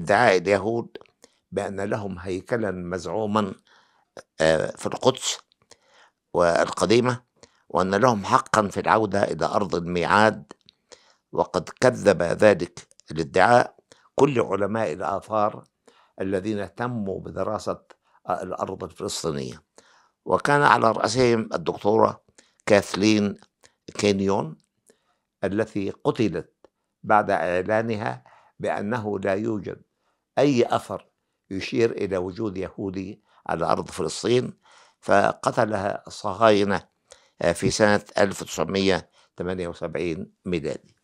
ادعاء اليهود بأن لهم هيكلا مزعوما آه، في القدس والقديمة وأن لهم حقا في العودة إلى أرض الميعاد وقد كذب ذلك الادعاء كل علماء الآثار الذين تموا بدراسة آه، الأرض الفلسطينية وكان على رأسهم الدكتورة كاثلين كينيون التي قتلت بعد إعلانها بأنه لا يوجد أي أثر يشير إلى وجود يهودي على أرض فلسطين فقتلها الصهاينة آه، في سنة 1978 ميلادي